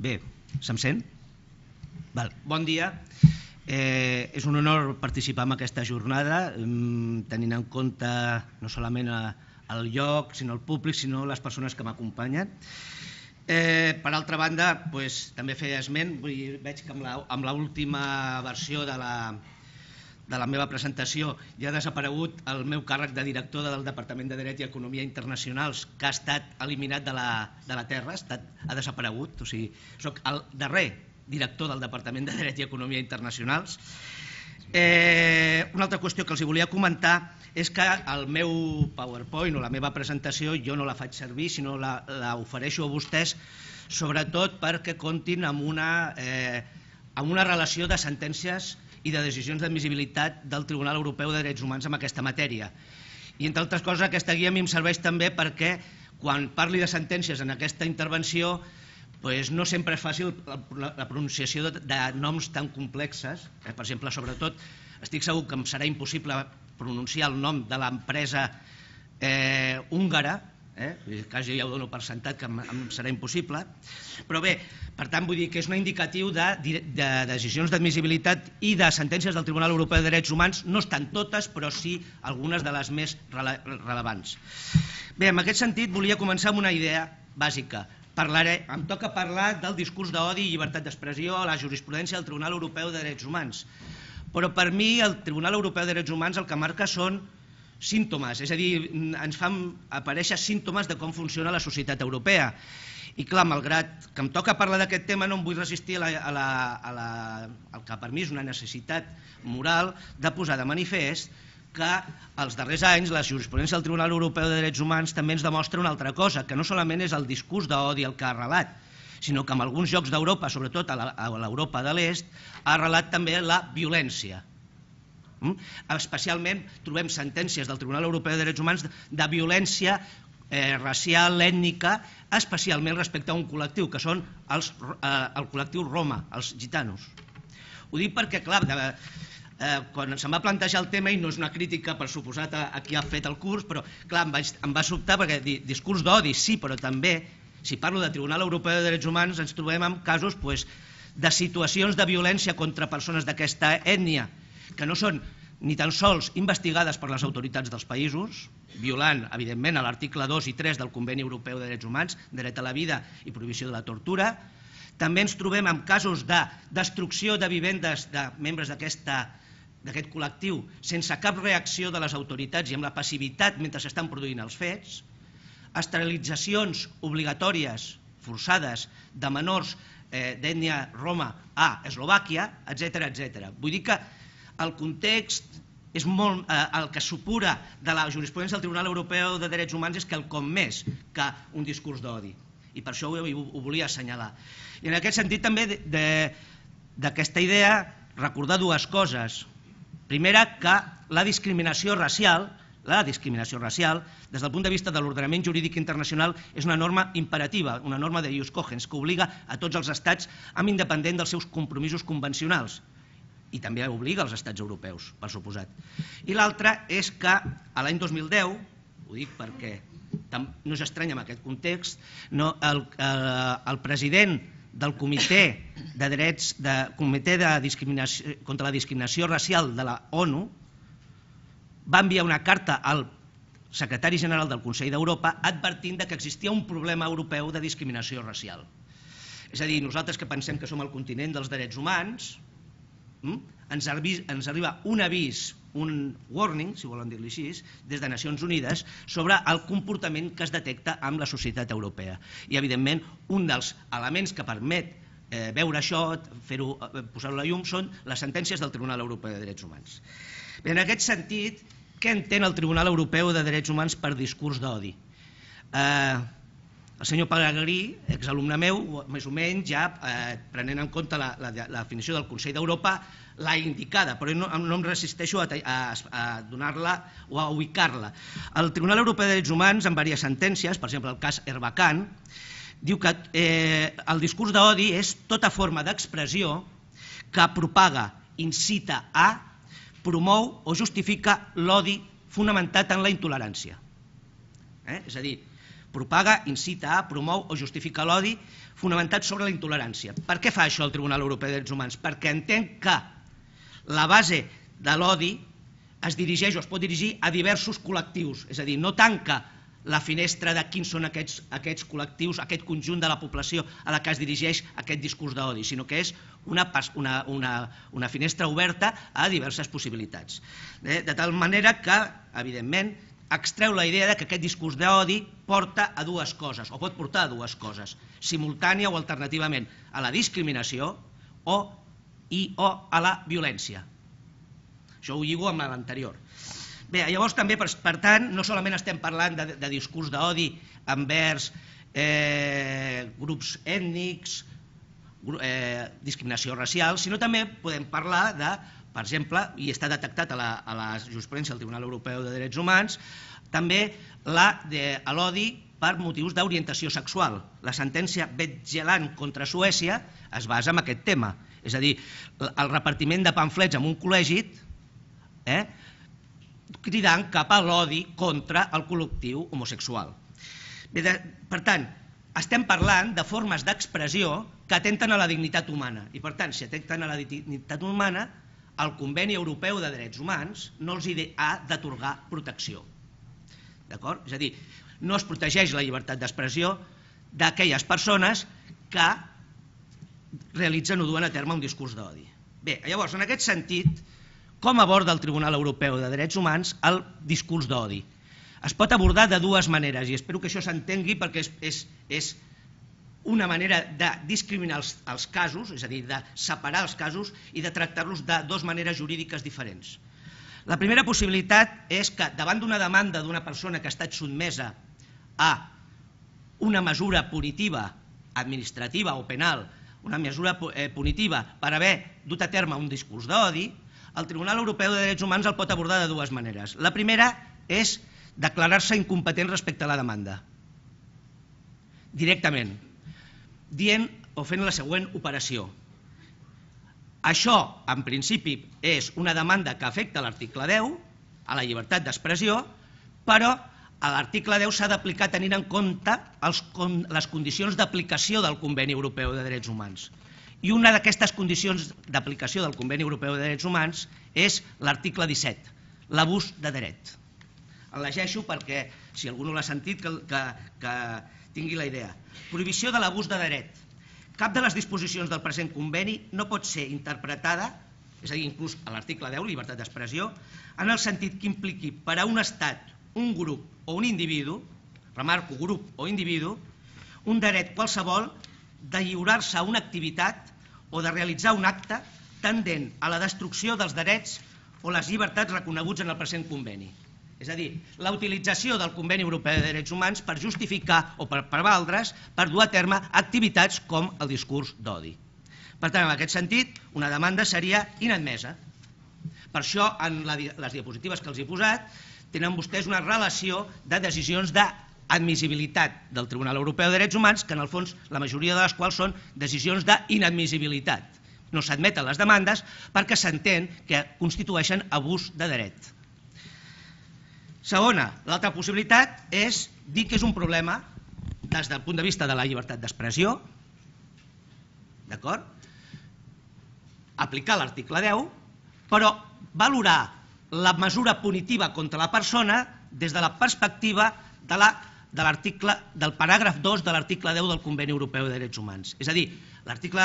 Bé, se'm sent? Val. Bon dia. Eh, és un honor participar en aquesta jornada, mm, tenint en compte no solament el lloc, sinó el públic, sinó les persones que m'acompanyen. Eh, per altra banda, pues, també feia esment, vull, veig que amb l'última versió de la, de la meva presentació ja ha desaparegut el meu càrrec de director del Departament de Dret i Economia Internacionals, que ha estat eliminat de la, de la Terra, ha, estat, ha desaparegut. O sigui, soc el darrer director del Departament de Dret i Economia Internacionals. Eh, una altra qüestió que els volia comentar és que el meu PowerPoint o la meva presentació jo no la faig servir, sinó la, la ofereixo a vostès sobretot perquè comptin amb una, eh, amb una relació de sentències eh, i de decisions d'admissibilitat del Tribunal Europeu de Drets Humans en aquesta matèria. I entre altres coses aquesta guia a mi em serveix també perquè quan parli de sentències en aquesta intervenció pues no sempre és fàcil la pronunciació de, de noms tan complexes. Eh? Per exemple, sobretot, estic segur que em serà impossible pronunciar el nom de l'empresa eh, húngara eh? quasi ja ho dono per sentat que em, em serà impossible, però bé, per tant vull dir que és un indicatiu de, de decisions d'admissibilitat i de sentències del Tribunal Europeu de Drets Humans, no estan totes, però sí algunes de les més rele relevants. Bé, en aquest sentit volia començar amb una idea bàsica. Parlaré, em toca parlar del discurs d'odi i llibertat d'expressió a la jurisprudència del Tribunal Europeu de Drets Humans. Però per mi el Tribunal Europeu de Drets Humans el que marca són símptomes, és a dir, ens fan aparèixer símptomes de com funciona la societat europea. I clar, malgrat que em toca parlar d'aquest tema, no em vull resistir a la, a la, a la, al que per mi és una necessitat moral de posar de manifest que els darrers anys la jurisprudència del Tribunal Europeu de Drets Humans també ens demostra una altra cosa, que no solament és el discurs d'odi el que ha arrelat, sinó que en alguns llocs d'Europa, sobretot a l'Europa de l'Est, ha arrelat també la violència, Mm? Especialment trobem sentències del Tribunal Europeu de Drets Humans de violència eh, racial, ètnica, especialment respecte a un col·lectiu, que són els, eh, el col·lectiu Roma, els gitanos. Ho dic perquè, clar, de, eh, quan se'm va plantejar el tema, i no és una crítica per suposat a, a qui ha fet el curs, però clar, em, vaig, em va sobtar perquè di, discurs d'odi sí, però també, si parlo de Tribunal Europeu de Drets Humans, ens trobem amb casos pues, de situacions de violència contra persones d'aquesta ètnia, que no són ni tan sols investigades per les autoritats dels països, violant, evidentment, l'article 2 i 3 del Conveni Europeu de Drets Humans, dret a la vida i prohibició de la tortura. També ens trobem amb casos de destrucció de vivendes de membres d'aquest col·lectiu sense cap reacció de les autoritats i amb la passivitat mentre s'estan produint els fets, esterilitzacions obligatòries, forçades, de menors eh, d'ètnia roma a Eslovàquia, etc etc. Vull dir que el context és molt, eh, el que supura de la jurisprudència del Tribunal Europeu de Drets Humans és que el com més que un discurs d'odi. I per això ho, ho, ho volia assenyalar. I en aquest sentit també d'aquesta idea recordar dues coses. Primera, que la discriminació racial, la discriminació racial, des del punt de vista de l'ordenament jurídic internacional, és una norma imperativa, una norma de Ius Cogens, que obliga a tots els estats, amb independent dels seus compromisos convencionals i també obliga els estats europeus, per suposat. I l'altra és que a l'any 2010, ho dic perquè no és estrany en aquest context, no, el, el, eh, el president del Comitè de Drets de Comitè de Discriminació, contra la Discriminació Racial de la ONU va enviar una carta al secretari general del Consell d'Europa advertint que existia un problema europeu de discriminació racial. És a dir, nosaltres que pensem que som el continent dels drets humans, Hm? ens, arbi, ens arriba un avís, un warning, si volen dir-li així, des de Nacions Unides sobre el comportament que es detecta amb la societat europea. I, evidentment, un dels elements que permet eh, veure això, fer-ho, eh, posar-ho a la llum, són les sentències del Tribunal Europeu de Drets Humans. Bé, en aquest sentit, què entén el Tribunal Europeu de Drets Humans per discurs d'odi? Eh, el senyor Pellegrí, exalumne meu, més o menys, ja eh, prenent en compte la, la, la definició del Consell d'Europa, l'ha indicada, però no, no em resisteixo a, a, a donar-la o a ubicar-la. El Tribunal Europeu de Drets Humans, en diverses sentències, per exemple el cas Erbakan, diu que eh, el discurs d'odi és tota forma d'expressió que propaga, incita a, promou o justifica l'odi fonamentat en la intolerància. Eh? És a dir, Propaga, incita promou o justifica l'odi fonamentat sobre la intolerància. Per què fa això el Tribunal Europeu de Drets Humans? Perquè entén que la base de l'odi es dirigeix o es pot dirigir a diversos col·lectius, és a dir, no tanca la finestra de quins són aquests, aquests col·lectius, aquest conjunt de la població a la que es dirigeix aquest discurs d'odi, sinó que és una, pas, una, una, una finestra oberta a diverses possibilitats. De, eh, de tal manera que, evidentment, extreu la idea de que aquest discurs d'odi porta a dues coses, o pot portar a dues coses, simultània o alternativament, a la discriminació o, i, o a la violència. Això ho lligo amb l'anterior. Bé, llavors també, per, per tant, no solament estem parlant de, de discurs d'odi envers eh, grups ètnics, eh, discriminació racial, sinó també podem parlar de per exemple, i està detectat a la, a la jurisprudència del Tribunal Europeu de Drets Humans, també la de l'odi per motius d'orientació sexual. La sentència Betgeland contra Suècia es basa en aquest tema. És a dir, el repartiment de pamflets en un col·legi eh, cridant cap a l'odi contra el col·lectiu homosexual. Bé, de, per tant, estem parlant de formes d'expressió que atenten a la dignitat humana. I per tant, si atenten a la dignitat humana, el Conveni Europeu de Drets Humans no els ha d'atorgar protecció. D'acord? És a dir, no es protegeix la llibertat d'expressió d'aquelles persones que realitzen o duen a terme un discurs d'odi. Bé, llavors, en aquest sentit, com aborda el Tribunal Europeu de Drets Humans el discurs d'odi? Es pot abordar de dues maneres i espero que això s'entengui perquè és, és, és una manera de discriminar els, els casos, és a dir, de separar els casos i de tractar-los de dues maneres jurídiques diferents. La primera possibilitat és que davant d'una demanda d'una persona que ha estat sotmesa a una mesura punitiva administrativa o penal, una mesura eh, punitiva per haver dut a terme un discurs d'odi, el Tribunal Europeu de Drets Humans el pot abordar de dues maneres. La primera és declarar-se incompetent respecte a la demanda. Directament, dient o fent la següent operació. Això, en principi, és una demanda que afecta l'article 10, a la llibertat d'expressió, però a l'article 10 s'ha d'aplicar tenint en compte els, les condicions d'aplicació del Conveni Europeu de Drets Humans. I una d'aquestes condicions d'aplicació del Conveni Europeu de Drets Humans és l'article 17, l'abús de dret. El llegeixo perquè, si algú no l'ha sentit, que, que, que tingui la idea. Prohibició de l'abús de dret. Cap de les disposicions del present conveni no pot ser interpretada, és a dir, inclús a l'article 10, llibertat d'expressió, en el sentit que impliqui per a un estat, un grup o un individu, remarco grup o individu, un dret qualsevol de lliurar-se a una activitat o de realitzar un acte tendent a la destrucció dels drets o les llibertats reconeguts en el present conveni. És a dir, la utilització del Conveni Europeu de Drets Humans per justificar o per prevaldre's per dur a terme activitats com el discurs d'odi. Per tant, en aquest sentit, una demanda seria inadmesa. Per això, en la, les diapositives que els he posat, tenen vostès una relació de decisions d'admissibilitat del Tribunal Europeu de Drets Humans, que en el fons la majoria de les quals són decisions d'inadmissibilitat. No s'admeten les demandes perquè s'entén que constitueixen abús de dret. Segona, l'altra possibilitat és dir que és un problema des del punt de vista de la llibertat d'expressió, d'acord? Aplicar l'article 10, però valorar la mesura punitiva contra la persona des de la perspectiva de la de l'article del paràgraf 2 de l'article 10 del Conveni Europeu de Drets Humans. És a dir, l'article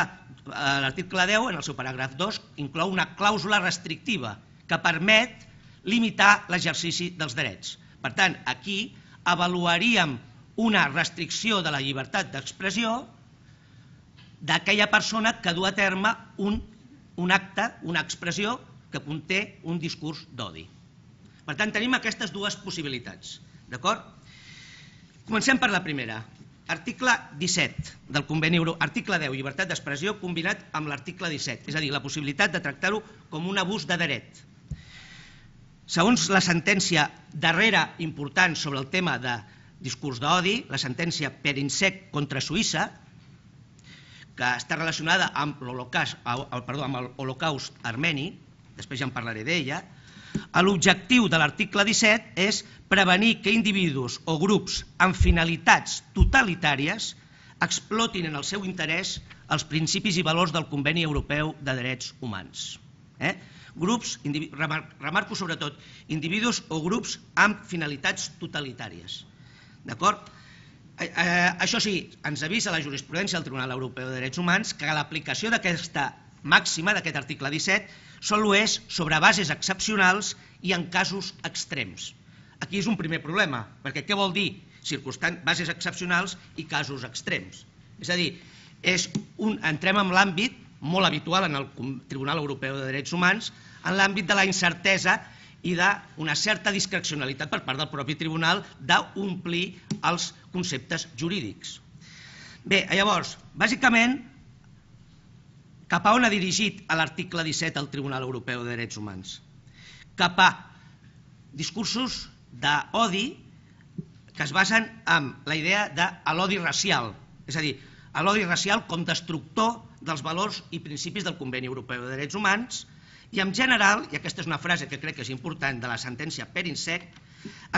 10 eh, en el seu paràgraf 2 inclou una clàusula restrictiva que permet limitar l'exercici dels drets. Per tant, aquí avaluaríem una restricció de la llibertat d'expressió d'aquella persona que du a terme un, un acte, una expressió que conté un discurs d'odi. Per tant, tenim aquestes dues possibilitats. D'acord? Comencem per la primera. Article 17 del Conveni Euro... Article 10, llibertat d'expressió, combinat amb l'article 17, és a dir, la possibilitat de tractar-ho com un abús de dret. Segons la sentència darrera important sobre el tema de discurs d'odi, la sentència Perinsec contra Suïssa, que està relacionada amb l'Holocaust, perdó, amb l'Holocaust armeni, després ja en parlaré d'ella, l'objectiu de l'article 17 és prevenir que individus o grups amb finalitats totalitàries explotin en el seu interès els principis i valors del Conveni Europeu de Drets Humans. Eh? grups, remarco sobretot, individus o grups amb finalitats totalitàries. D'acord? Eh, eh, això sí, ens avisa la jurisprudència del Tribunal Europeu de Drets Humans que l'aplicació d'aquesta màxima, d'aquest article 17, sol ho és sobre bases excepcionals i en casos extrems. Aquí és un primer problema, perquè què vol dir circumstan bases excepcionals i casos extrems? És a dir, és un, entrem en l'àmbit molt habitual en el Tribunal Europeu de Drets Humans, en l'àmbit de la incertesa i d'una certa discrecionalitat per part del propi tribunal d'omplir els conceptes jurídics. Bé, llavors, bàsicament, cap a on ha dirigit a l'article 17 el Tribunal Europeu de Drets Humans? Cap a discursos d'odi que es basen en la idea de l'odi racial, és a dir, a l'odi racial com destructor dels valors i principis del Conveni Europeu de Drets Humans i en general, i aquesta és una frase que crec que és important de la sentència Perinsec,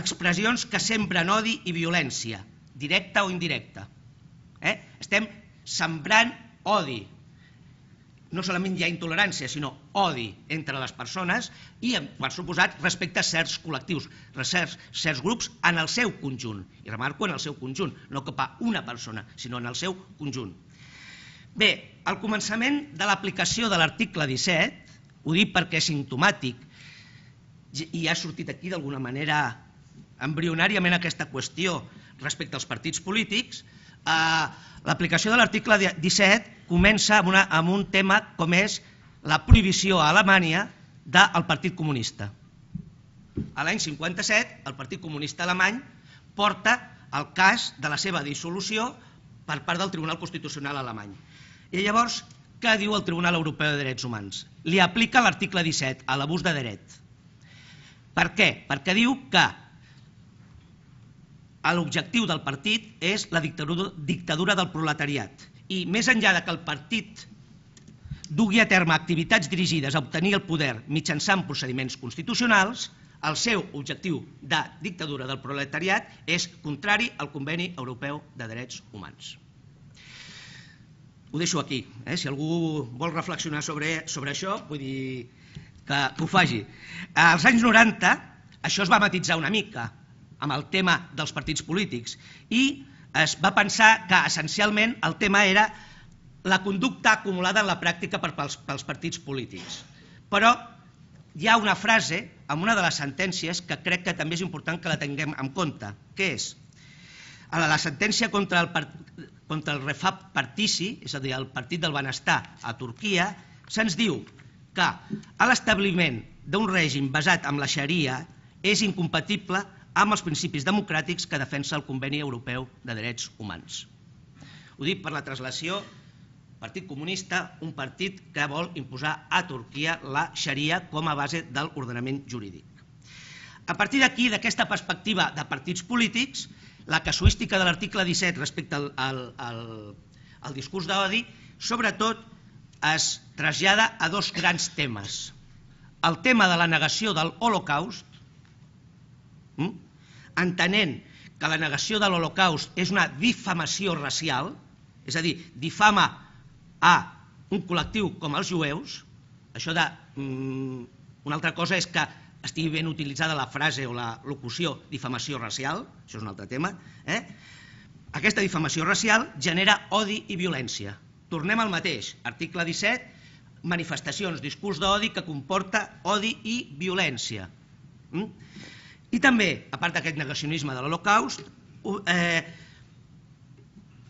expressions que sembren odi i violència, directa o indirecta. Eh? Estem sembrant odi no solament hi ha intolerància, sinó odi entre les persones i, per suposat, respecte a certs col·lectius, a certs, certs grups en el seu conjunt. I remarco en el seu conjunt, no cap a una persona, sinó en el seu conjunt. Bé, al començament de l'aplicació de l'article 17, ho dic perquè és simptomàtic, i ha sortit aquí d'alguna manera embrionàriament aquesta qüestió respecte als partits polítics, eh, L'aplicació de l'article 17 comença amb, una, amb un tema com és la prohibició a Alemanya del Partit Comunista. A l'any 57, el Partit Comunista Alemany porta el cas de la seva dissolució per part del Tribunal Constitucional Alemany. I llavors, què diu el Tribunal Europeu de Drets Humans? Li aplica l'article 17 a l'abús de dret. Per què? Perquè diu que l'objectiu del partit és la dictadura, del proletariat i més enllà de que el partit dugui a terme activitats dirigides a obtenir el poder mitjançant procediments constitucionals, el seu objectiu de dictadura del proletariat és contrari al Conveni Europeu de Drets Humans. Ho deixo aquí. Eh? Si algú vol reflexionar sobre, sobre això, vull dir que, que ho faci. Als anys 90 això es va matitzar una mica, amb el tema dels partits polítics i es va pensar que essencialment el tema era la conducta acumulada en la pràctica per, pels, pels partits polítics. Però hi ha una frase en una de les sentències que crec que també és important que la tinguem en compte, que és a la, la sentència contra el, contra el Refab Partisi, és a dir, el Partit del Benestar a Turquia, se'ns diu que a l'establiment d'un règim basat en la xaria és incompatible amb els principis democràtics que defensa el Conveni Europeu de Drets Humans. Ho dic per la traslació, Partit Comunista, un partit que vol imposar a Turquia la xaria com a base del ordenament jurídic. A partir d'aquí, d'aquesta perspectiva de partits polítics, la casuística de l'article 17 respecte al, al, al, al discurs d'odi, sobretot es trasllada a dos grans temes. El tema de la negació del holocaust, hm? entenent que la negació de l'Holocaust és una difamació racial, és a dir, difama a un col·lectiu com els jueus, això de... Mm, una altra cosa és que estigui ben utilitzada la frase o la locució difamació racial, això és un altre tema, eh? aquesta difamació racial genera odi i violència. Tornem al mateix, article 17, manifestacions, discurs d'odi que comporta odi i violència. Mm? I també, a part d'aquest negacionisme de l'Holocaust, eh,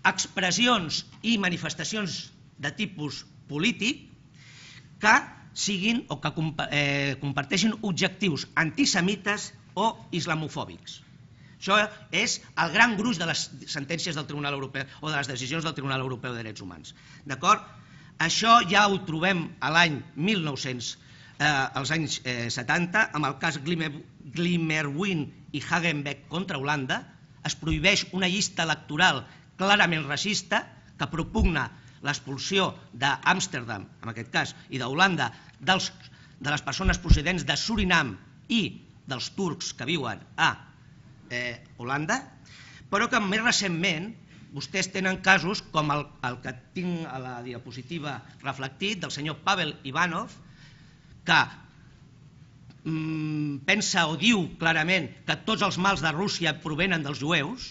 expressions i manifestacions de tipus polític que siguin o que eh, comparteixin objectius antisemites o islamofòbics. Això és el gran gruix de les sentències del Tribunal Europeu o de les decisions del Tribunal Europeu de Drets Humans. D'acord? Això ja ho trobem a l'any 1900 eh, als anys eh, 70, amb el cas Glimmer, Glimmerwin i Hagenbeck contra Holanda, es prohibeix una llista electoral clarament racista que propugna l'expulsió d'Amsterdam, en aquest cas, i d'Holanda, de les persones procedents de Surinam i dels turcs que viuen a eh, Holanda, però que més recentment vostès tenen casos com el, el que tinc a la diapositiva reflectit del senyor Pavel Ivanov, que mm, pensa o diu clarament que tots els mals de Rússia provenen dels jueus,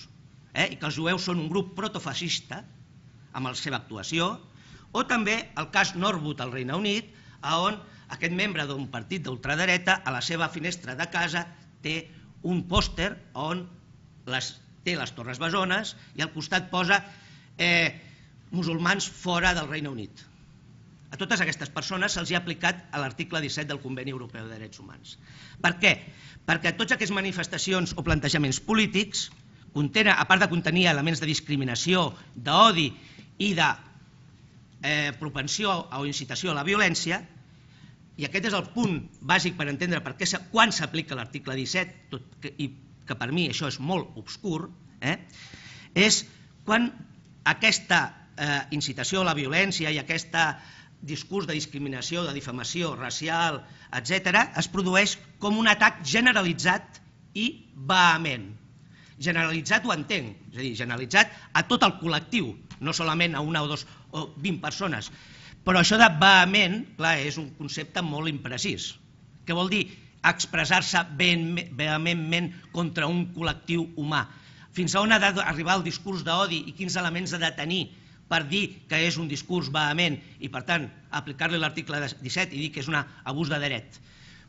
eh, i que els jueus són un grup protofascista amb la seva actuació, o també el cas Norwood al Regne Unit, on aquest membre d'un partit d'ultradereta a la seva finestra de casa té un pòster on les, té les Torres Besones i al costat posa eh, musulmans fora del Regne Unit. A totes aquestes persones se'ls ha aplicat a l'article 17 del Conveni Europeu de Drets Humans. Per què? Perquè tots aquests manifestacions o plantejaments polítics, contenen, a part de contenir elements de discriminació, d'odi i de eh, propensió o incitació a la violència, i aquest és el punt bàsic per entendre per què, quan s'aplica l'article 17, tot que, i que per mi això és molt obscur, eh, és quan aquesta eh, incitació a la violència i aquesta discurs de discriminació, de difamació racial, etc., es produeix com un atac generalitzat i vehement. Generalitzat ho entenc, és a dir, generalitzat a tot el col·lectiu, no solament a una o dos o vint persones. Però això de vehement, clar, és un concepte molt imprecís. Què vol dir expressar-se vehementment contra un col·lectiu humà? Fins a on ha d'arribar el discurs d'odi i quins elements ha de tenir per dir que és un discurs vehement i, per tant, aplicar-li l'article 17 i dir que és un abús de dret.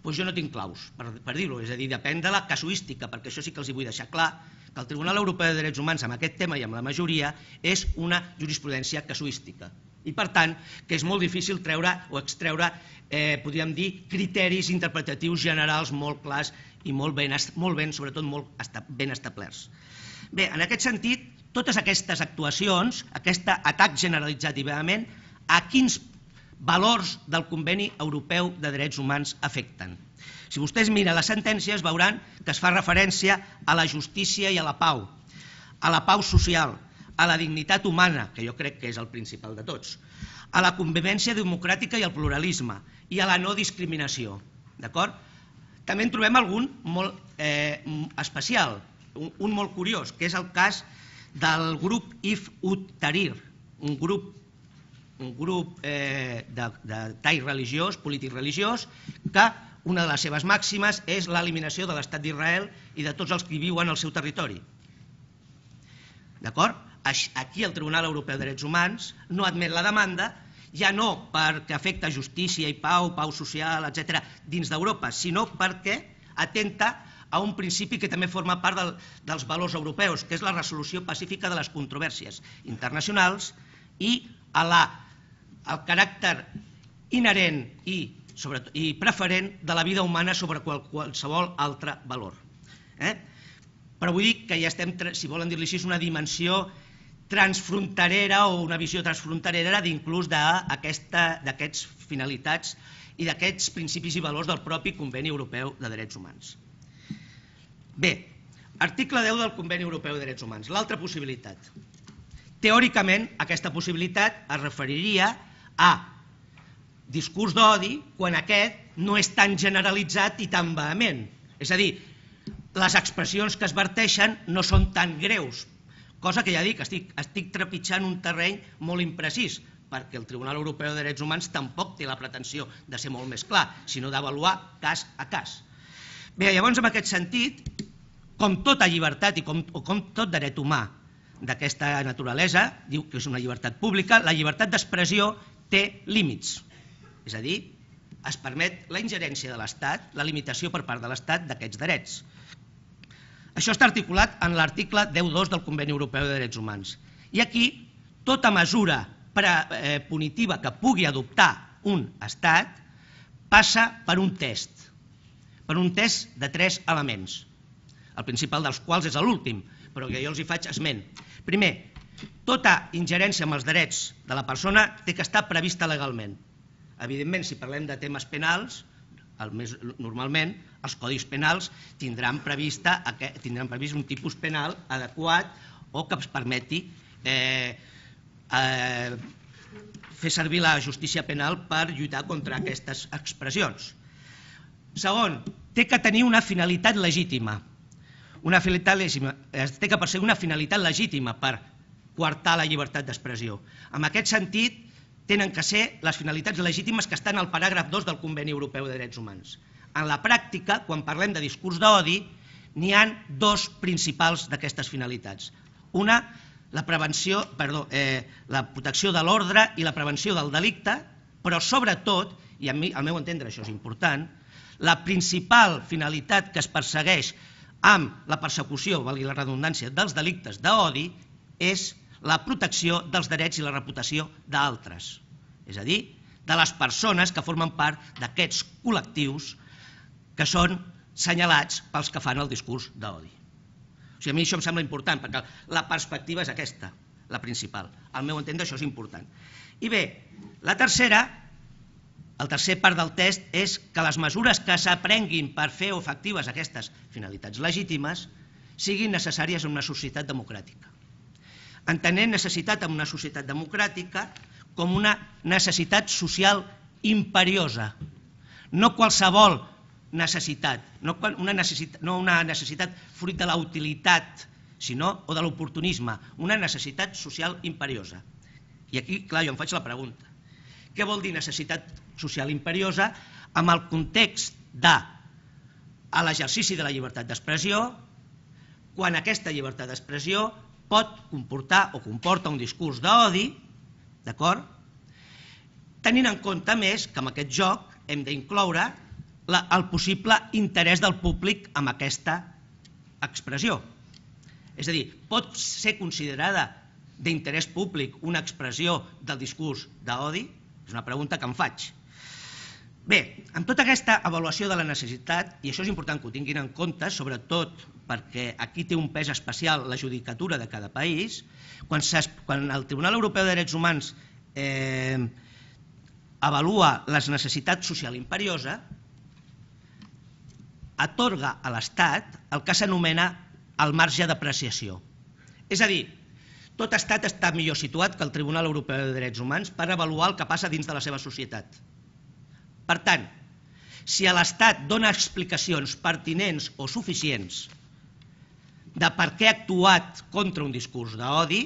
Doncs jo no tinc claus per, per dir-ho, és a dir, depèn de la casuística, perquè això sí que els hi vull deixar clar, que el Tribunal Europeu de Drets Humans amb aquest tema i amb la majoria és una jurisprudència casuística. I per tant, que és molt difícil treure o extreure, eh, podríem dir, criteris interpretatius generals molt clars i molt ben, molt ben sobretot molt ben establerts. Bé, en aquest sentit, totes aquestes actuacions, aquest atac generalitzat i vehement, a quins valors del Conveni Europeu de Drets Humans afecten. Si vostès miren les sentències veuran que es fa referència a la justícia i a la pau, a la pau social, a la dignitat humana, que jo crec que és el principal de tots, a la convivència democràtica i al pluralisme i a la no discriminació. D'acord? També en trobem algun molt eh, especial, un, un molt curiós, que és el cas del grup If ut Tarir, un grup un grup eh, de, de tall religiós, polític religiós, que una de les seves màximes és l'eliminació de l'estat d'Israel i de tots els que viuen al seu territori. D'acord? Aquí el Tribunal Europeu de Drets Humans no admet la demanda ja no perquè afecta justícia i pau, pau social, etc., dins d'Europa, sinó perquè atenta a un principi que també forma part del, dels valors europeus, que és la resolució pacífica de les controvèrsies internacionals i a la, al caràcter inherent i, sobretot, i preferent de la vida humana sobre qual, qualsevol altre valor. Eh? Però vull dir que ja estem, si volen dir-li així, una dimensió transfronterera o una visió transfronterera d'inclús d'aquests finalitats i d'aquests principis i valors del propi Conveni Europeu de Drets Humans. Bé, article 10 del Conveni Europeu de Drets Humans, l'altra possibilitat. Teòricament, aquesta possibilitat es referiria a discurs d'odi quan aquest no és tan generalitzat i tan vehement. És a dir, les expressions que es verteixen no són tan greus, cosa que ja dic, estic, estic trepitjant un terreny molt imprecís, perquè el Tribunal Europeu de Drets Humans tampoc té la pretensió de ser molt més clar, sinó d'avaluar cas a cas. Bé, llavors, en aquest sentit, com tota llibertat i com, o com tot dret humà d'aquesta naturalesa, diu que és una llibertat pública, la llibertat d'expressió té límits. És a dir, es permet la ingerència de l'Estat, la limitació per part de l'Estat d'aquests drets. Això està articulat en l'article 10.2 del Conveni Europeu de Drets Humans. I aquí, tota mesura pre, eh, punitiva que pugui adoptar un Estat passa per un test per un test de tres elements, el principal dels quals és l'últim, però que jo els hi faig esment. Primer, tota ingerència amb els drets de la persona té que estar prevista legalment. Evidentment, si parlem de temes penals, el més, normalment els codis penals tindran, prevista, tindran previst un tipus penal adequat o que ens permeti eh, eh, fer servir la justícia penal per lluitar contra aquestes expressions. Segon, té que tenir una finalitat legítima. Una finalitat legítima. Eh, té que perseguir una finalitat legítima per coartar la llibertat d'expressió. En aquest sentit, tenen que ser les finalitats legítimes que estan al paràgraf 2 del Conveni Europeu de Drets Humans. En la pràctica, quan parlem de discurs d'odi, n'hi han dos principals d'aquestes finalitats. Una, la, prevenció, perdó, eh, la protecció de l'ordre i la prevenció del delicte, però sobretot, i a mi, al meu entendre això és important, la principal finalitat que es persegueix amb la persecució, valgui la redundància, dels delictes d'odi és la protecció dels drets i la reputació d'altres, és a dir, de les persones que formen part d'aquests col·lectius que són senyalats pels que fan el discurs d'odi. O sigui, a mi això em sembla important, perquè la perspectiva és aquesta, la principal. Al meu entendre això és important. I bé, la tercera el tercer part del test és que les mesures que s'aprenguin per fer efectives aquestes finalitats legítimes siguin necessàries en una societat democràtica. Entenent necessitat en una societat democràtica com una necessitat social imperiosa. No qualsevol necessitat, no una necessitat, no una necessitat fruit de la utilitat, sinó o de l'oportunisme, una necessitat social imperiosa. I aquí, clar, jo em faig la pregunta. Què vol dir necessitat social imperiosa? Amb el context de l'exercici de la llibertat d'expressió, quan aquesta llibertat d'expressió pot comportar o comporta un discurs d'odi, d'acord? Tenint en compte, més, que amb aquest joc hem d'incloure el possible interès del públic amb aquesta expressió. És a dir, pot ser considerada d'interès públic una expressió del discurs d'odi? És una pregunta que em faig. Bé, amb tota aquesta avaluació de la necessitat, i això és important que ho tinguin en compte, sobretot perquè aquí té un pes especial la judicatura de cada país, quan, quan el Tribunal Europeu de Drets Humans eh, avalua les necessitats social imperiosa, atorga a l'Estat el que s'anomena el marge d'apreciació. És a dir, tot estat està millor situat que el Tribunal Europeu de Drets Humans per avaluar el que passa dins de la seva societat. Per tant, si a l'estat dona explicacions pertinents o suficients de per què ha actuat contra un discurs d'odi,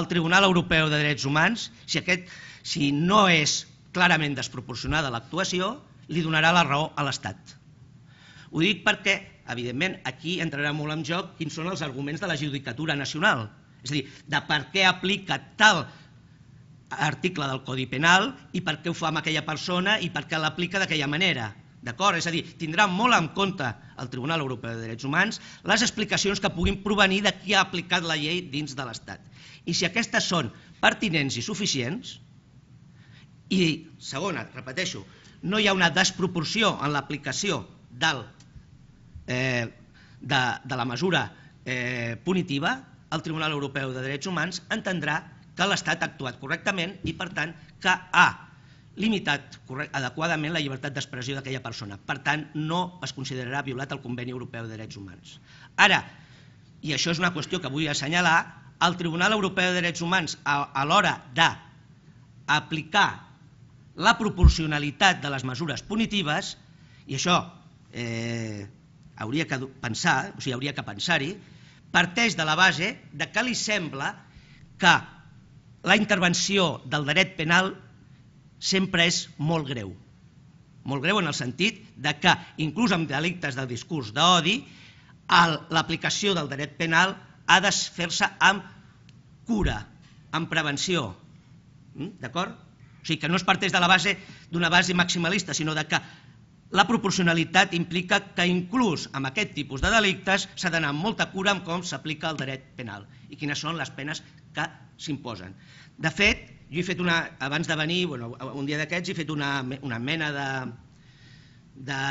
el Tribunal Europeu de Drets Humans, si, aquest, si no és clarament desproporcionada l'actuació, li donarà la raó a l'Estat. Ho dic perquè, evidentment, aquí entrarà molt en joc quins són els arguments de la judicatura nacional, és a dir, de per què aplica tal article del Codi Penal i per què ho fa amb aquella persona i per què l'aplica d'aquella manera. D'acord? És a dir, tindrà molt en compte el Tribunal Europeu de Drets Humans les explicacions que puguin provenir de qui ha aplicat la llei dins de l'Estat. I si aquestes són pertinents i suficients, i segona, repeteixo, no hi ha una desproporció en l'aplicació del, eh, de, de la mesura eh, punitiva, el Tribunal Europeu de Drets Humans entendrà que l'Estat ha actuat correctament i, per tant, que ha limitat adequadament la llibertat d'expressió d'aquella persona. Per tant, no es considerarà violat el Conveni Europeu de Drets Humans. Ara, i això és una qüestió que vull assenyalar, el Tribunal Europeu de Drets Humans, a, l'hora d'aplicar la proporcionalitat de les mesures punitives, i això eh, hauria que pensar, o sigui, hauria que pensar-hi, parteix de la base de que li sembla que la intervenció del dret penal sempre és molt greu. Molt greu en el sentit de que, inclús amb delictes del discurs d'odi, l'aplicació del dret penal ha de fer-se amb cura, amb prevenció. Mm? D'acord? O sigui, que no es parteix de la base d'una base maximalista, sinó de que la proporcionalitat implica que inclús amb aquest tipus de delictes s'ha d'anar amb molta cura en com s'aplica el dret penal i quines són les penes que s'imposen. De fet, jo he fet una, abans de venir, bueno, un dia d'aquests, he fet una, una mena de, de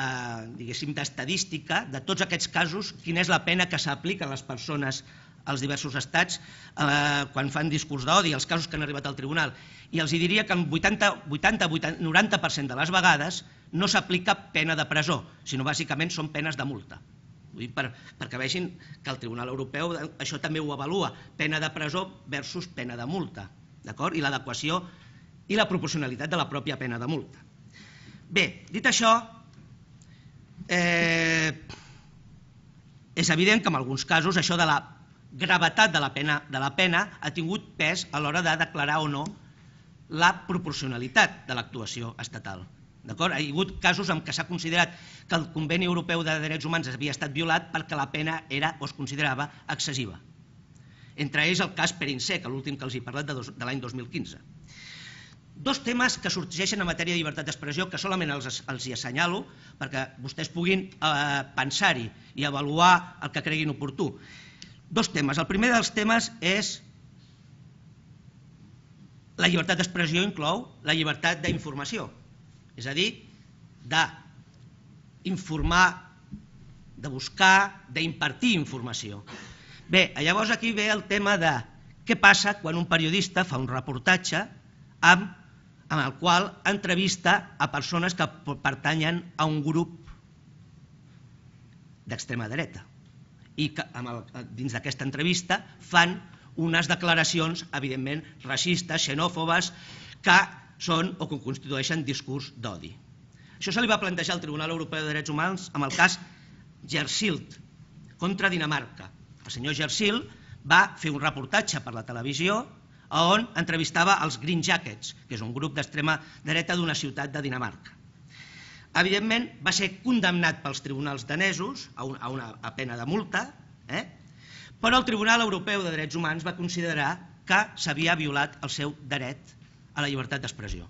d'estadística de tots aquests casos, quina és la pena que s'aplica a les persones als diversos estats eh, quan fan discurs d'odi, els casos que han arribat al tribunal. I els diria que en 80, 80, 80 90% de les vegades no s'aplica pena de presó, sinó bàsicament són penes de multa. Vull dir, per, perquè vegin que el Tribunal Europeu això també ho avalua, pena de presó versus pena de multa, d'acord? I l'adequació i la proporcionalitat de la pròpia pena de multa. Bé, dit això, eh, és evident que en alguns casos això de la gravetat de la pena, de la pena ha tingut pes a l'hora de declarar o no la proporcionalitat de l'actuació estatal. D'acord? Hi ha hagut casos en què s'ha considerat que el Conveni Europeu de Drets Humans havia estat violat perquè la pena era o es considerava excessiva. Entre ells el cas Perinsec, l'últim que els he parlat de, de l'any 2015. Dos temes que sorgeixen en matèria de llibertat d'expressió que solament els, els hi assenyalo perquè vostès puguin eh, pensar-hi i avaluar el que creguin oportú. Dos temes. El primer dels temes és la llibertat d'expressió inclou la llibertat d'informació, és a dir, d'informar, de buscar, d'impartir informació. Bé, llavors aquí ve el tema de què passa quan un periodista fa un reportatge amb, amb el qual entrevista a persones que pertanyen a un grup d'extrema dreta i que amb el, eh, dins d'aquesta entrevista fan unes declaracions, evidentment, racistes, xenòfobes, que són o que constitueixen discurs d'odi. Això se li va plantejar al Tribunal Europeu de Drets Humans amb el cas Gersilt contra Dinamarca. El senyor Gersilt va fer un reportatge per la televisió on entrevistava els Green Jackets, que és un grup d'extrema dreta d'una ciutat de Dinamarca. Evidentment, va ser condemnat pels tribunals danesos a, una, a una a pena de multa, eh? però el Tribunal Europeu de Drets Humans va considerar que s'havia violat el seu dret a la llibertat d'expressió.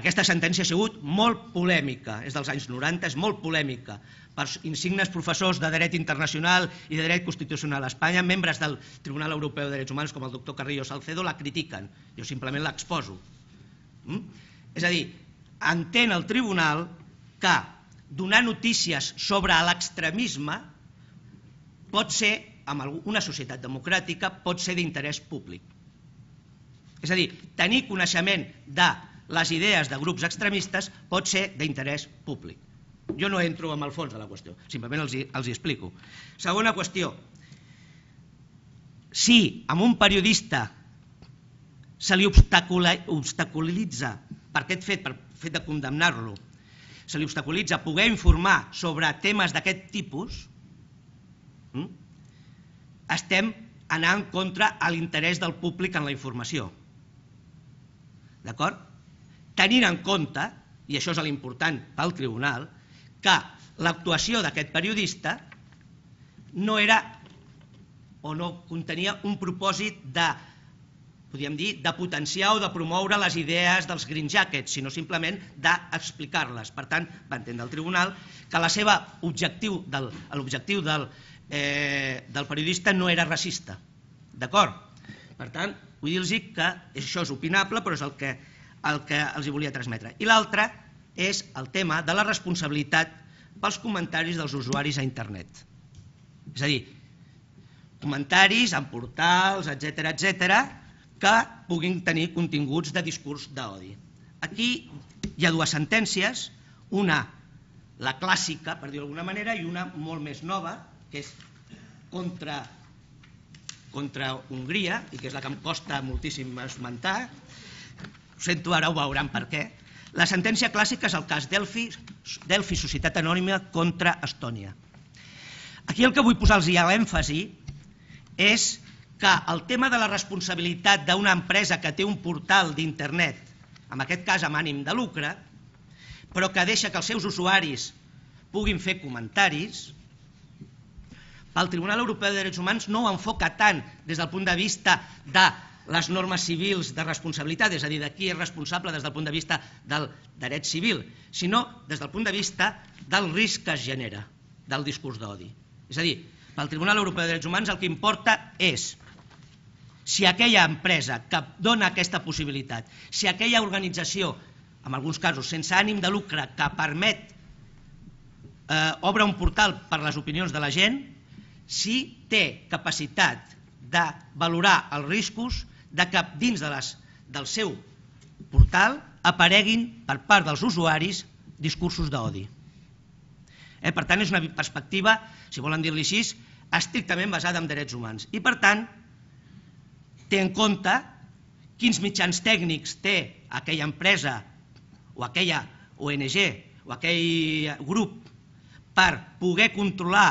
Aquesta sentència ha sigut molt polèmica, és dels anys 90, és molt polèmica, per insignes professors de dret internacional i de dret constitucional a Espanya, membres del Tribunal Europeu de Drets Humans com el doctor Carrillo Salcedo, la critiquen. Jo simplement l'exposo. Mm? És a dir, entén el tribunal que donar notícies sobre l'extremisme pot ser, amb una societat democràtica, pot ser d'interès públic. És a dir, tenir coneixement de les idees de grups extremistes pot ser d'interès públic. Jo no entro en el fons de la qüestió, simplement els hi, els hi explico. Segona qüestió. Si amb un periodista se li obstaculitza per aquest fet, per fet de condemnar-lo, se li obstaculitza poder informar sobre temes d'aquest tipus, hm? estem anant contra l'interès del públic en la informació. D'acord? Tenint en compte, i això és l'important pel tribunal, que l'actuació d'aquest periodista no era o no contenia un propòsit de podríem dir, de potenciar o de promoure les idees dels Green Jackets, sinó simplement d'explicar-les. Per tant, va entendre el tribunal que la seva objectiu del, l'objectiu del, eh, del periodista no era racista. D'acord? Per tant, vull dir-los que això és opinable, però és el que, el que els hi volia transmetre. I l'altre és el tema de la responsabilitat pels comentaris dels usuaris a internet. És a dir, comentaris en portals, etc etc que puguin tenir continguts de discurs d'odi. Aquí hi ha dues sentències, una la clàssica, per dir-ho d'alguna manera, i una molt més nova, que és contra, contra Hongria, i que és la que em costa moltíssim esmentar. Ho sento, ara ho veuran per què. La sentència clàssica és el cas Delphi, Delphi Societat Anònima contra Estònia. Aquí el que vull posar-los a l'èmfasi és que el tema de la responsabilitat d'una empresa que té un portal d'internet, en aquest cas amb ànim de lucre, però que deixa que els seus usuaris puguin fer comentaris, el Tribunal Europeu de Drets Humans no ho enfoca tant des del punt de vista de les normes civils de responsabilitat, és a dir, de qui és responsable des del punt de vista del dret civil, sinó des del punt de vista del risc que es genera del discurs d'odi. És a dir, pel Tribunal Europeu de Drets Humans el que importa és si aquella empresa que dona aquesta possibilitat, si aquella organització, en alguns casos sense ànim de lucre, que permet, eh, obre un portal per les opinions de la gent, si té capacitat de valorar els riscos de que dins de les, del seu portal apareguin per part dels usuaris discursos d'odi. Eh, per tant, és una perspectiva, si volen dir-li així, estrictament basada en drets humans. I per tant, té en compte quins mitjans tècnics té aquella empresa o aquella ONG o aquell grup per poder controlar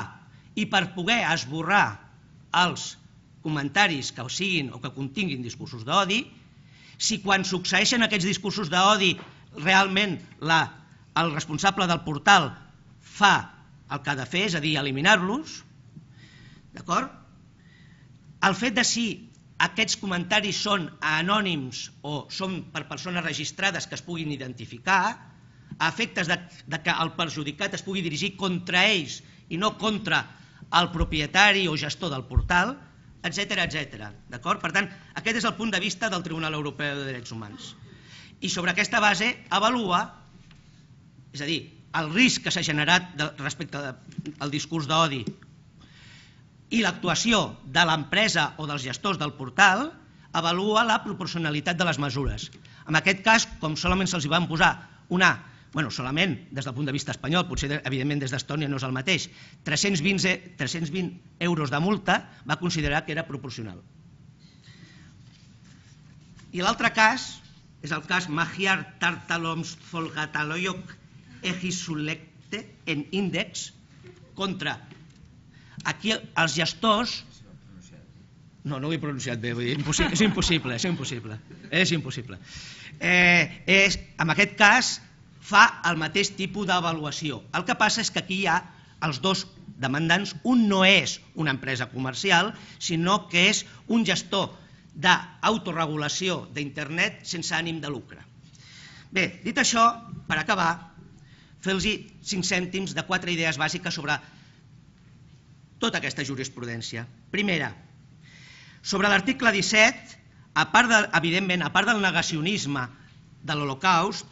i per poder esborrar els comentaris que siguin o que continguin discursos d'odi, si quan succeeixen aquests discursos d'odi realment la, el responsable del portal fa el que ha de fer, és a dir, eliminar-los, d'acord? El fet de si aquests comentaris són anònims o són per persones registrades que es puguin identificar, a efectes de, de que el perjudicat es pugui dirigir contra ells i no contra el propietari o gestor del portal, etc etc. D'acord? Per tant, aquest és el punt de vista del Tribunal Europeu de Drets Humans. I sobre aquesta base avalua, és a dir, el risc que s'ha generat de, respecte al discurs d'odi i l'actuació de l'empresa o dels gestors del portal avalua la proporcionalitat de les mesures. En aquest cas, com solament se'ls van posar una, bueno, solament des del punt de vista espanyol, potser evidentment des d'Estònia no és el mateix, 320, 320 euros de multa, va considerar que era proporcional. I l'altre cas és el cas Magiar Tartaloms Folgataloyok Egisulecte en índex contra aquí els gestors... No, no ho he pronunciat bé, vull dir, impossible, és impossible, és impossible, és impossible. Eh, és, en aquest cas, fa el mateix tipus d'avaluació. El que passa és que aquí hi ha els dos demandants, un no és una empresa comercial, sinó que és un gestor d'autoregulació d'internet sense ànim de lucre. Bé, dit això, per acabar, fer-los cinc cèntims de quatre idees bàsiques sobre tota aquesta jurisprudència. Primera, sobre l'article 17, a part de, evidentment, a part del negacionisme de l'Holocaust,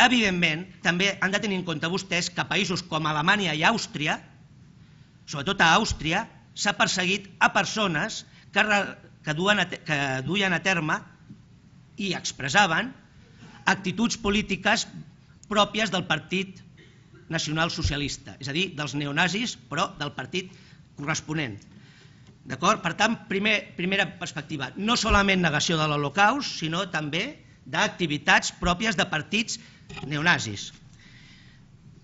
evidentment, també han de tenir en compte vostès que països com Alemanya i Àustria, sobretot a Àustria, s'ha perseguit a persones que, que, duen a, que duien a terme i expressaven actituds polítiques pròpies del partit nacional socialista, és a dir, dels neonazis, però del partit corresponent. D'acord? Per tant, primer, primera perspectiva, no solament negació de l'Holocaust, sinó també d'activitats pròpies de partits neonazis.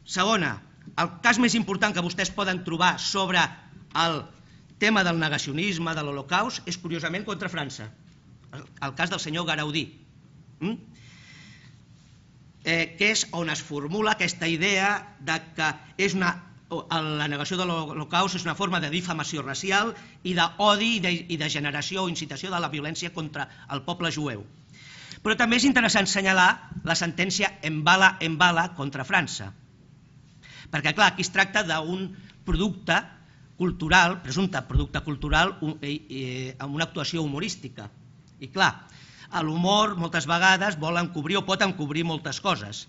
Segona, el cas més important que vostès poden trobar sobre el tema del negacionisme, de l'Holocaust, és curiosament contra França, el, el cas del senyor Garaudí. Mm? eh, que és on es formula aquesta idea de que és una, la negació de l'Holocaust és una forma de difamació racial i d'odi i, de, i de generació o incitació de la violència contra el poble jueu. Però també és interessant senyalar la sentència en bala en bala contra França. Perquè, clar, aquí es tracta d'un producte cultural, presumpte producte cultural, un, eh, eh amb una actuació humorística. I clar, L'humor moltes vegades vol encobrir o pot encobrir moltes coses.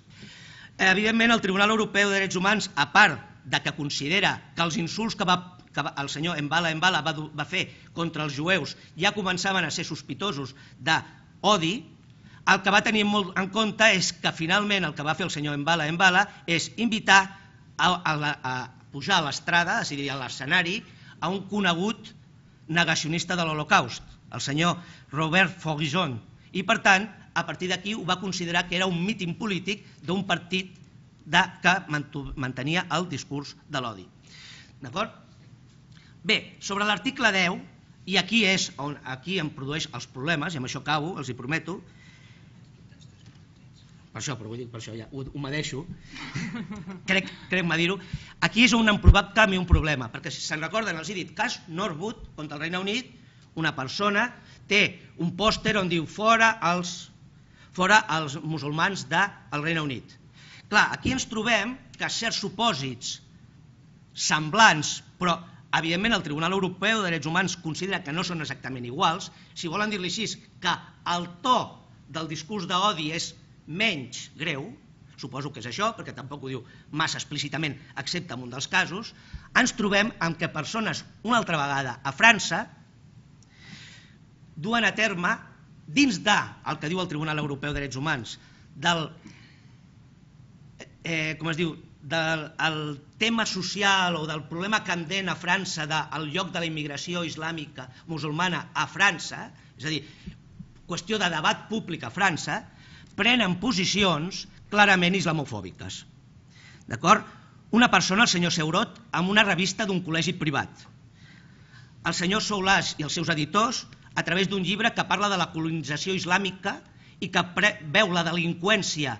Evidentment, el Tribunal Europeu de Drets Humans, a part de que considera que els insults que, va, que el senyor Embala Embala va, va fer contra els jueus ja començaven a ser sospitosos d'odi, el que va tenir molt en compte és que finalment el que va fer el senyor Embala Embala és invitar a, a, a pujar a l'estrada, és a dir, a l'escenari, a un conegut negacionista de l'Holocaust el senyor Robert Foguizón. i per tant, a partir d'aquí ho va considerar que era un mítim polític d'un partit de, que mantenia el discurs de l'odi. D'acord? Bé, sobre l'article 10, i aquí és on aquí em produeix els problemes, i amb això acabo, els hi prometo, per això, però vull dir, per això ja ho, ho medeixo, crec, crec-me dir-ho, aquí és on han provat canvi un problema, perquè si se'n recorden els he dit cas Norwood contra el Regne Unit, una persona, té un pòster on diu fora els, fora els musulmans del Regne Unit. Clar, aquí ens trobem que certs supòsits semblants, però evidentment el Tribunal Europeu de Drets Humans considera que no són exactament iguals, si volen dir-li així, que el to del discurs d'odi és menys greu, suposo que és això, perquè tampoc ho diu massa explícitament, excepte en un dels casos, ens trobem amb que persones, una altra vegada, a França, duen a terme dins de el que diu el Tribunal Europeu de Drets Humans del eh, eh com es diu del el tema social o del problema candent a França del lloc de la immigració islàmica musulmana a França, és a dir, qüestió de debat públic a França, prenen posicions clarament islamofòbiques. D'acord? Una persona, el senyor Seurot, amb una revista d'un col·legi privat. El senyor Soulas i els seus editors a través d'un llibre que parla de la colonització islàmica i que veu la delinqüència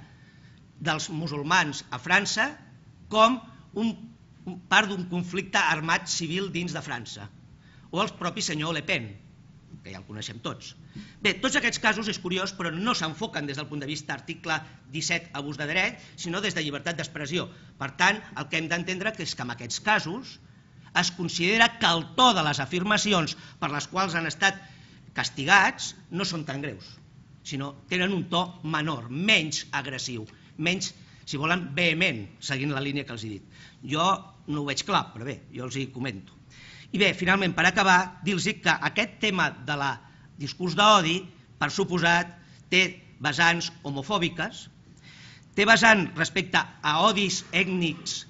dels musulmans a França com un, part d'un conflicte armat civil dins de França, o el propi senyor Le Pen, que ja el coneixem tots. Bé, tots aquests casos, és curiós, però no s'enfoquen des del punt de vista article 17, abús de dret, sinó des de llibertat d'expressió. Per tant, el que hem d'entendre és que en aquests casos es considera que el to de les afirmacions per les quals han estat castigats no són tan greus, sinó tenen un to menor, menys agressiu, menys, si volen, vehement, seguint la línia que els he dit. Jo no ho veig clar, però bé, jo els hi comento. I bé, finalment, per acabar, dir-los que aquest tema de la discurs d'odi, per suposat, té vessants homofòbiques, té vessant respecte a odis ètnics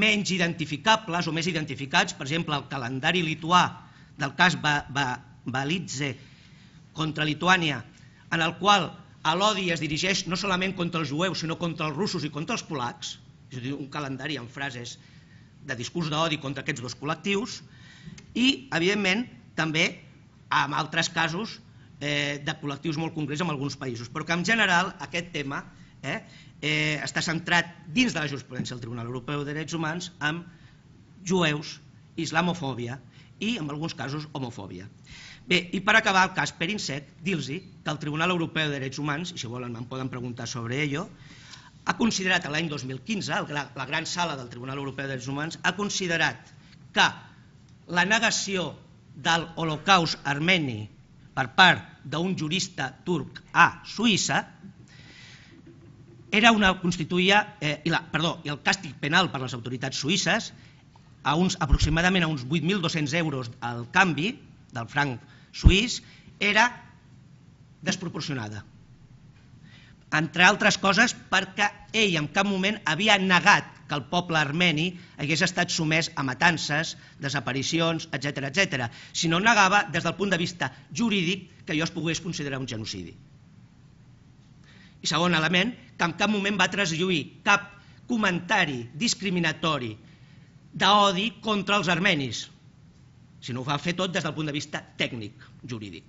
menys identificables o més identificats, per exemple, el calendari lituà del cas va, va, Balitze contra Lituània, en el qual l'odi es dirigeix no solament contra els jueus, sinó contra els russos i contra els polacs, és a dir, un calendari amb frases de discurs d'odi contra aquests dos col·lectius, i, evidentment, també amb altres casos eh, de col·lectius molt concrets en alguns països. Però que, en general, aquest tema eh, eh, està centrat dins de la jurisprudència del Tribunal Europeu de Drets Humans amb jueus, islamofòbia i, en alguns casos, homofòbia. Bé, i per acabar el cas Perinsec, dir-los que el Tribunal Europeu de Drets Humans, i si volen em poden preguntar sobre ello, ha considerat l'any 2015, la, gran sala del Tribunal Europeu de Drets Humans, ha considerat que la negació del holocaust armeni per part d'un jurista turc a Suïssa era una constituïa, eh, i, la, perdó, i el càstig penal per les autoritats suïsses a uns, aproximadament a uns 8.200 euros al canvi del franc suís era desproporcionada. Entre altres coses perquè ell en cap moment havia negat que el poble armeni hagués estat sumès a matances, desaparicions, etc etc. Si no negava des del punt de vista jurídic que allò es pogués considerar un genocidi. I segon element, que en cap moment va traslluir cap comentari discriminatori d'odi contra els armenis, sinó ho va fer tot des del punt de vista tècnic, jurídic.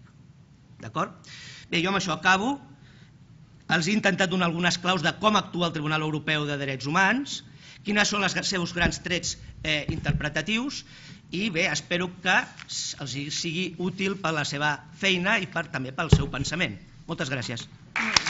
D'acord? Bé, jo amb això acabo. Els he intentat donar algunes claus de com actua el Tribunal Europeu de Drets Humans, quines són els seus grans trets eh, interpretatius i bé, espero que els sigui útil per la seva feina i per, també pel seu pensament. Moltes gràcies. Gràcies.